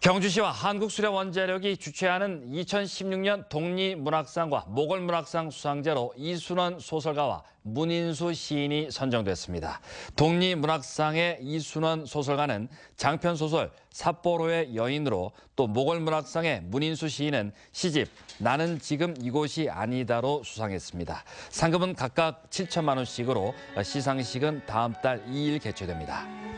경주시와 한국수련원자력이 주최하는 2016년 독립문학상과 모골문학상 수상자로 이순원 소설가와 문인수 시인이 선정됐습니다. 독립문학상의 이순원 소설가는 장편소설 삿포로의 여인으로 또 모골문학상의 문인수 시인은 시집 나는 지금 이곳이 아니다로 수상했습니다. 상금은 각각 7천만 원씩으로 시상식은 다음 달 2일 개최됩니다.